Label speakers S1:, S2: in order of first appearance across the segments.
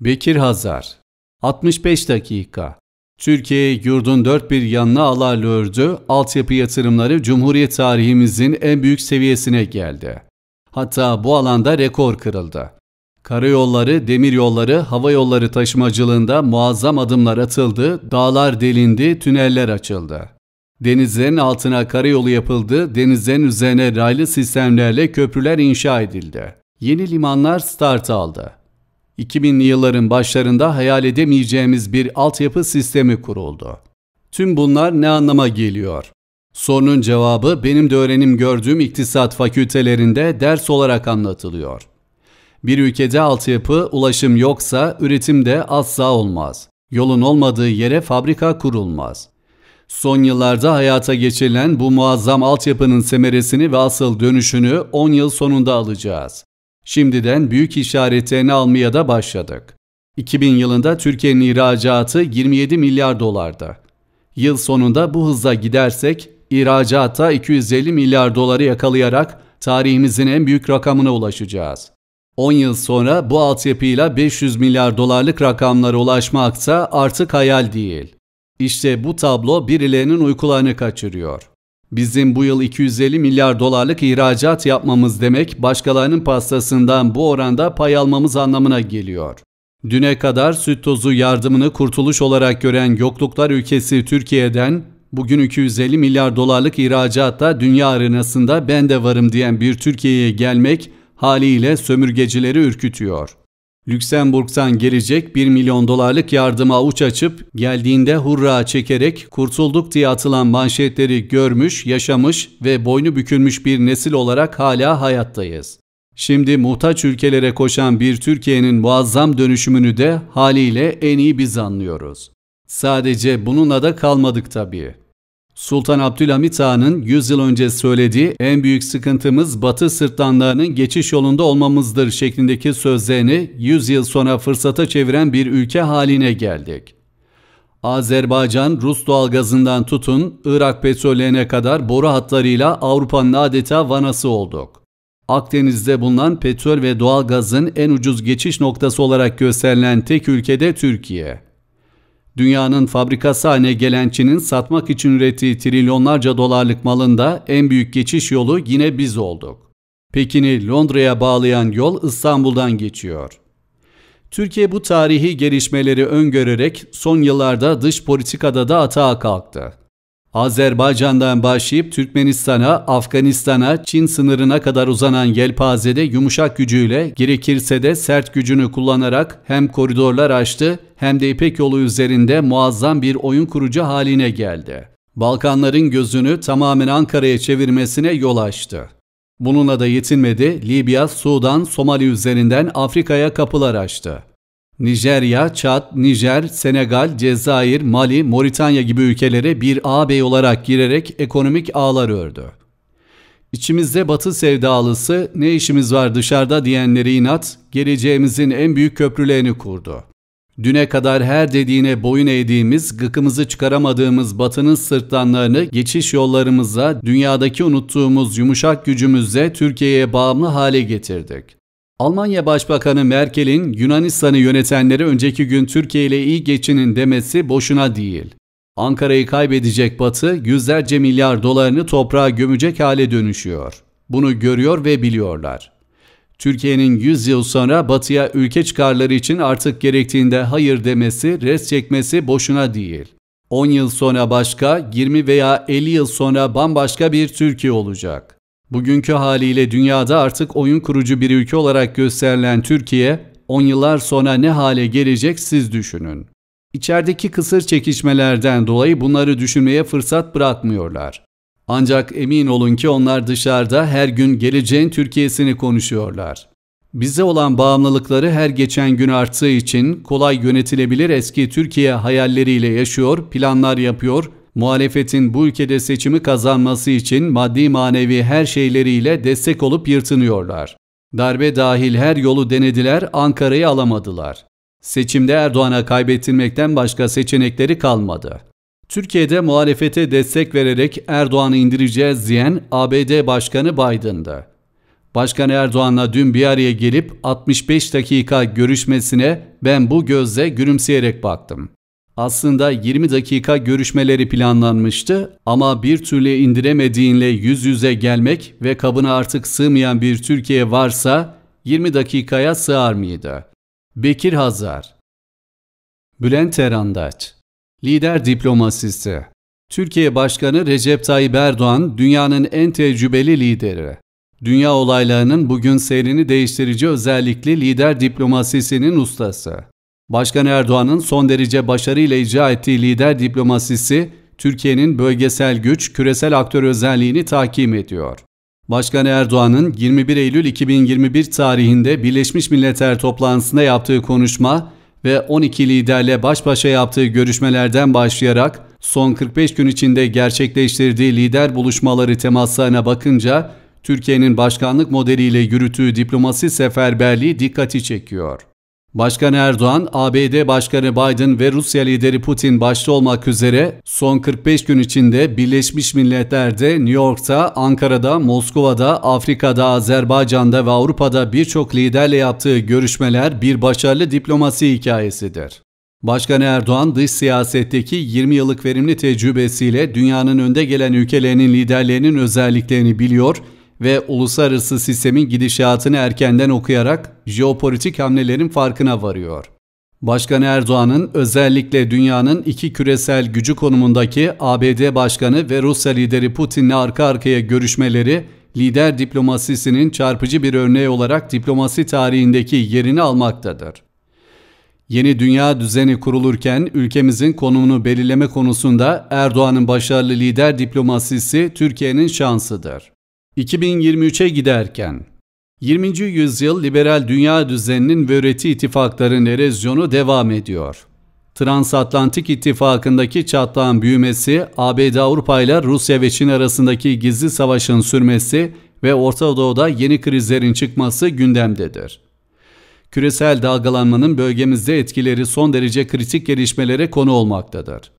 S1: Bekir Hazar 65 dakika Türkiye yurdun dört bir yanına alarlördü, altyapı yatırımları Cumhuriyet tarihimizin en büyük seviyesine geldi. Hatta bu alanda rekor kırıldı. Karayolları, demiryolları, hava yolları taşımacılığında muazzam adımlar atıldı, dağlar delindi, tüneller açıldı. Denizlerin altına karayolu yapıldı, denizlerin üzerine raylı sistemlerle köprüler inşa edildi. Yeni limanlar start aldı. 2000'li yılların başlarında hayal edemeyeceğimiz bir altyapı sistemi kuruldu. Tüm bunlar ne anlama geliyor? Sorunun cevabı benim de öğrenim gördüğüm iktisat fakültelerinde ders olarak anlatılıyor. Bir ülkede altyapı, ulaşım yoksa üretim de asla olmaz. Yolun olmadığı yere fabrika kurulmaz. Son yıllarda hayata geçirilen bu muazzam altyapının semeresini ve asıl dönüşünü 10 yıl sonunda alacağız. Şimdiden büyük işaretlerini almaya da başladık. 2000 yılında Türkiye'nin ihracatı 27 milyar dolardı. Yıl sonunda bu hızla gidersek ihracata 250 milyar doları yakalayarak tarihimizin en büyük rakamına ulaşacağız. 10 yıl sonra bu altyapıyla 500 milyar dolarlık rakamlara ulaşmaksa artık hayal değil. İşte bu tablo birilerinin uykularını kaçırıyor. Bizim bu yıl 250 milyar dolarlık ihracat yapmamız demek başkalarının pastasından bu oranda pay almamız anlamına geliyor. Düne kadar süt tozu yardımını kurtuluş olarak gören yokluklar ülkesi Türkiye'den bugün 250 milyar dolarlık ihracatta dünya arenasında ben de varım diyen bir Türkiye'ye gelmek haliyle sömürgecileri ürkütüyor.'' Lüksemburg'dan gelecek 1 milyon dolarlık yardıma avuç açıp geldiğinde hurra çekerek kurtulduk diye atılan manşetleri görmüş, yaşamış ve boynu bükülmüş bir nesil olarak hala hayattayız. Şimdi muhtaç ülkelere koşan bir Türkiye'nin muazzam dönüşümünü de haliyle en iyi biz anlıyoruz. Sadece bununla da kalmadık tabii. Sultan Abdülhamit Han'ın 100 yıl önce söylediği en büyük sıkıntımız Batı sırtlanlarının geçiş yolunda olmamızdır şeklindeki sözlerini 100 yıl sonra fırsata çeviren bir ülke haline geldik. Azerbaycan, Rus doğalgazından tutun, Irak petrollerine kadar boru hatlarıyla Avrupa'nın adeta vanası olduk. Akdeniz'de bulunan petrol ve doğalgazın en ucuz geçiş noktası olarak gösterilen tek ülkede Türkiye. Dünyanın fabrikası haline gelen Çin'in satmak için ürettiği trilyonlarca dolarlık malında en büyük geçiş yolu yine biz olduk. Pekin'i Londra'ya bağlayan yol İstanbul'dan geçiyor. Türkiye bu tarihi gelişmeleri öngörerek son yıllarda dış politikada da atağa kalktı. Azerbaycan'dan başlayıp Türkmenistan'a, Afganistan'a, Çin sınırına kadar uzanan yelpazede yumuşak gücüyle gerekirse de sert gücünü kullanarak hem koridorlar açtı hem de İpek yolu üzerinde muazzam bir oyun kurucu haline geldi. Balkanların gözünü tamamen Ankara'ya çevirmesine yol açtı. Bununla da yetinmedi, Libya, Sudan, Somali üzerinden Afrika'ya kapılar açtı. Nijerya, Çat, Nijer, Senegal, Cezayir, Mali, Moritanya gibi ülkelere bir ağabey olarak girerek ekonomik ağlar ördü. İçimizde batı sevdalısı ne işimiz var dışarıda diyenleri inat geleceğimizin en büyük köprülerini kurdu. Düne kadar her dediğine boyun eğdiğimiz, gıkımızı çıkaramadığımız batının sırtlanlarını geçiş yollarımızla dünyadaki unuttuğumuz yumuşak gücümüzle Türkiye'ye bağımlı hale getirdik. Almanya Başbakanı Merkel'in Yunanistan'ı yönetenleri önceki gün Türkiye ile iyi geçinin demesi boşuna değil. Ankara'yı kaybedecek Batı yüzlerce milyar dolarını toprağa gömecek hale dönüşüyor. Bunu görüyor ve biliyorlar. Türkiye'nin 100 yıl sonra Batı'ya ülke çıkarları için artık gerektiğinde hayır demesi, res çekmesi boşuna değil. 10 yıl sonra başka, 20 veya 50 yıl sonra bambaşka bir Türkiye olacak. Bugünkü haliyle dünyada artık oyun kurucu bir ülke olarak gösterilen Türkiye, 10 yıllar sonra ne hale gelecek siz düşünün. İçerideki kısır çekişmelerden dolayı bunları düşünmeye fırsat bırakmıyorlar. Ancak emin olun ki onlar dışarıda her gün geleceğin Türkiye'sini konuşuyorlar. Bize olan bağımlılıkları her geçen gün arttığı için kolay yönetilebilir eski Türkiye hayalleriyle yaşıyor, planlar yapıyor muhalefetin bu ülkede seçimi kazanması için maddi manevi her şeyleriyle destek olup yırtınıyorlar. Darbe dahil her yolu denediler, Ankara'yı alamadılar. Seçimde Erdoğan'a kaybettirmekten başka seçenekleri kalmadı. Türkiye'de muhalefete destek vererek Erdoğan'ı indireceğiz diyen ABD Başkanı Biden'dı. Başkan Erdoğan'la dün bir araya gelip 65 dakika görüşmesine ben bu gözle gülümseyerek baktım. Aslında 20 dakika görüşmeleri planlanmıştı ama bir türlü indiremediğinle yüz yüze gelmek ve kabına artık sığmayan bir Türkiye varsa 20 dakikaya sığar mıydı? Bekir Hazar Bülent Erandaç Lider diplomasisi Türkiye Başkanı Recep Tayyip Erdoğan dünyanın en tecrübeli lideri. Dünya olaylarının bugün seyrini değiştirici özellikli lider diplomasisinin ustası. Başkan Erdoğan'ın son derece başarıyla icra ettiği lider diplomasisi, Türkiye'nin bölgesel güç, küresel aktör özelliğini takip ediyor. Başkan Erdoğan'ın 21 Eylül 2021 tarihinde Birleşmiş Milletler toplantısında yaptığı konuşma ve 12 liderle baş başa yaptığı görüşmelerden başlayarak son 45 gün içinde gerçekleştirdiği lider buluşmaları temaslarına bakınca Türkiye'nin başkanlık modeliyle yürüttüğü diplomasi seferberliği dikkati çekiyor. Başkan Erdoğan, ABD Başkanı Biden ve Rusya lideri Putin başta olmak üzere son 45 gün içinde Birleşmiş Milletler'de, New York'ta, Ankara'da, Moskova'da, Afrika'da, Azerbaycan'da ve Avrupa'da birçok liderle yaptığı görüşmeler bir başarılı diplomasi hikayesidir. Başkan Erdoğan dış siyasetteki 20 yıllık verimli tecrübesiyle dünyanın önde gelen ülkelerinin liderlerinin özelliklerini biliyor ve uluslararası sistemin gidişatını erkenden okuyarak jeopolitik hamlelerin farkına varıyor. Başkan Erdoğan'ın özellikle dünyanın iki küresel gücü konumundaki ABD Başkanı ve Rusya lideri Putin'le arka arkaya görüşmeleri lider diplomasisinin çarpıcı bir örneği olarak diplomasi tarihindeki yerini almaktadır. Yeni dünya düzeni kurulurken ülkemizin konumunu belirleme konusunda Erdoğan'ın başarılı lider diplomasisi Türkiye'nin şansıdır. 2023'e giderken 20. yüzyıl liberal dünya düzeninin ve üreti ittifakların erozyonu devam ediyor. Transatlantik ittifakındaki çatlağın büyümesi, ABD Avrupa ile Rusya ve Çin arasındaki gizli savaşın sürmesi ve Orta Doğu'da yeni krizlerin çıkması gündemdedir. Küresel dalgalanmanın bölgemizde etkileri son derece kritik gelişmelere konu olmaktadır.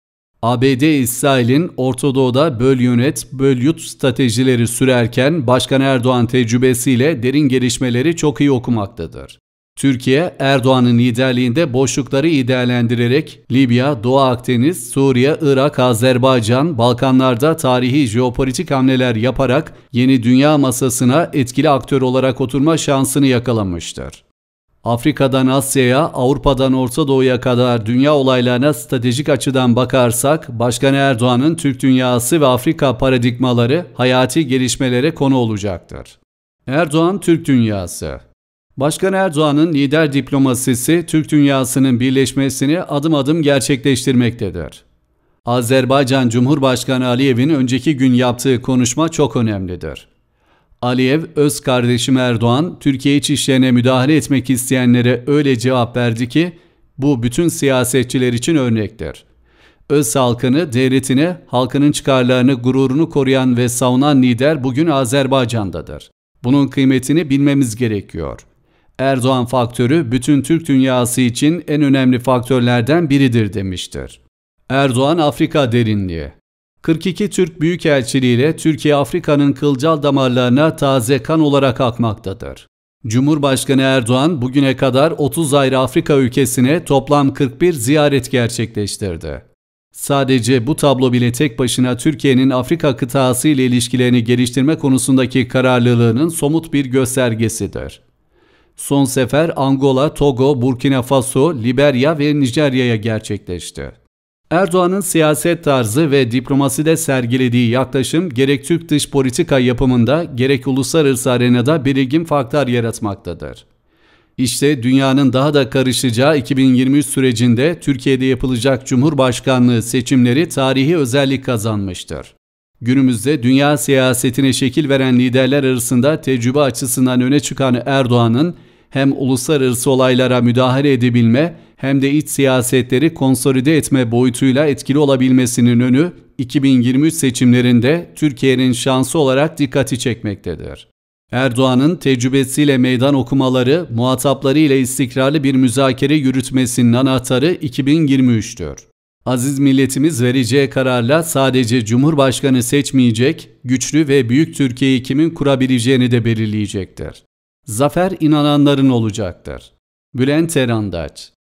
S1: ABD İsrail'in Ortadoğu'da böl yönet, böl yut stratejileri sürerken Başkan Erdoğan tecrübesiyle derin gelişmeleri çok iyi okumaktadır. Türkiye, Erdoğan'ın liderliğinde boşlukları iyi değerlendirerek Libya, Doğu Akdeniz, Suriye, Irak, Azerbaycan, Balkanlarda tarihi jeopolitik hamleler yaparak yeni dünya masasına etkili aktör olarak oturma şansını yakalamıştır. Afrika'dan Asya'ya, Avrupa'dan Orta Doğu'ya kadar dünya olaylarına stratejik açıdan bakarsak, Başkan Erdoğan'ın Türk dünyası ve Afrika paradigmaları hayati gelişmelere konu olacaktır. Erdoğan Türk dünyası Başkan Erdoğan'ın lider diplomasisi Türk dünyasının birleşmesini adım adım gerçekleştirmektedir. Azerbaycan Cumhurbaşkanı Aliyev'in önceki gün yaptığı konuşma çok önemlidir. Aliyev, öz kardeşim Erdoğan, Türkiye iç işlerine müdahale etmek isteyenlere öyle cevap verdi ki, bu bütün siyasetçiler için örnektir. Öz halkını, devletini, halkının çıkarlarını, gururunu koruyan ve savunan lider bugün Azerbaycan'dadır. Bunun kıymetini bilmemiz gerekiyor. Erdoğan faktörü bütün Türk dünyası için en önemli faktörlerden biridir demiştir. Erdoğan Afrika derinliği 42 Türk Büyükelçiliği ile Türkiye Afrika'nın kılcal damarlarına taze kan olarak akmaktadır. Cumhurbaşkanı Erdoğan bugüne kadar 30 ayrı Afrika ülkesine toplam 41 ziyaret gerçekleştirdi. Sadece bu tablo bile tek başına Türkiye'nin Afrika kıtası ile ilişkilerini geliştirme konusundaki kararlılığının somut bir göstergesidir. Son sefer Angola, Togo, Burkina Faso, Liberya ve Nijerya'ya gerçekleşti. Erdoğan'ın siyaset tarzı ve diplomaside sergilediği yaklaşım gerek Türk dış politika yapımında gerek uluslararası arenada belirgin faktör yaratmaktadır. İşte dünyanın daha da karışacağı 2023 sürecinde Türkiye'de yapılacak Cumhurbaşkanlığı seçimleri tarihi özellik kazanmıştır. Günümüzde dünya siyasetine şekil veren liderler arasında tecrübe açısından öne çıkan Erdoğan'ın hem uluslararası olaylara müdahale edebilme hem de iç siyasetleri konsolide etme boyutuyla etkili olabilmesinin önü 2023 seçimlerinde Türkiye'nin şansı olarak dikkati çekmektedir. Erdoğan'ın tecrübesiyle meydan okumaları, muhatapları ile istikrarlı bir müzakere yürütmesinin anahtarı 2023'tür. Aziz milletimiz vereceği kararla sadece Cumhurbaşkanı seçmeyecek, güçlü ve büyük Türkiye'yi kimin kurabileceğini de belirleyecektir. Zafer inananların olacaktır. Bülent Erandaç